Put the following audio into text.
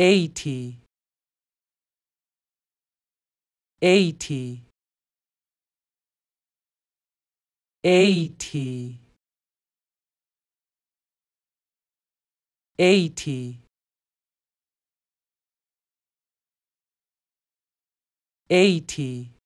eighty eighty eighty eighty eighty